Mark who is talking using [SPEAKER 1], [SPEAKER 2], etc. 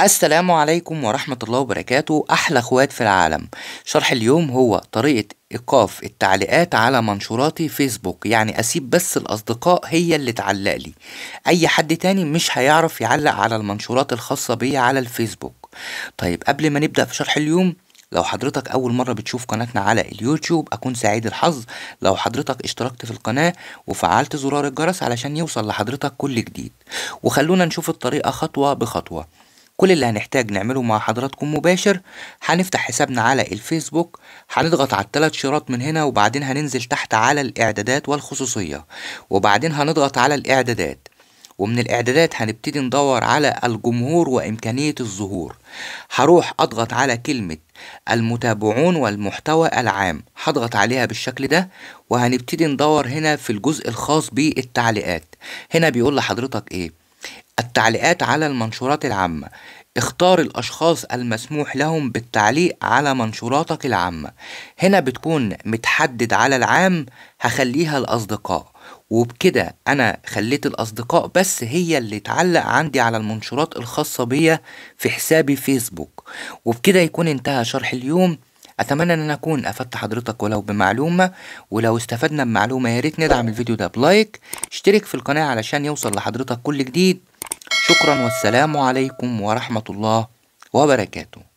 [SPEAKER 1] السلام عليكم ورحمة الله وبركاته أحلى أخوات في العالم شرح اليوم هو طريقة إيقاف التعليقات على منشوراتي فيسبوك يعني أسيب بس الأصدقاء هي اللي تعلق لي أي حد تاني مش هيعرف يعلق على المنشورات الخاصة بي على الفيسبوك طيب قبل ما نبدأ في شرح اليوم لو حضرتك أول مرة بتشوف قناتنا على اليوتيوب أكون سعيد الحظ لو حضرتك اشتركت في القناة وفعلت زرار الجرس علشان يوصل لحضرتك كل جديد وخلونا نشوف الطريقة خطوة بخطوة كل اللي هنحتاج نعمله مع حضراتكم مباشر هنفتح حسابنا على الفيسبوك هنضغط على الثلاث شراط من هنا وبعدين هننزل تحت على الإعدادات والخصوصية وبعدين هنضغط على الإعدادات ومن الإعدادات هنبتدي ندور على الجمهور وإمكانية الظهور هروح أضغط على كلمة المتابعون والمحتوى العام هضغط عليها بالشكل ده وهنبتدي ندور هنا في الجزء الخاص بالتعليقات هنا بيقول لحضرتك إيه التعليقات على المنشورات العامة اختار الأشخاص المسموح لهم بالتعليق على منشوراتك العامة هنا بتكون متحدد على العام هخليها الأصدقاء وبكده أنا خليت الأصدقاء بس هي اللي تعلق عندي على المنشورات الخاصة بيا في حسابي فيسبوك وبكده يكون انتهى شرح اليوم أتمنى أن أنا أكون أفدت حضرتك ولو بمعلومة ولو استفدنا بمعلومة يا ريت ندعم الفيديو ده بلايك اشترك في القناة علشان يوصل لحضرتك كل جديد شكرا والسلام عليكم ورحمة الله وبركاته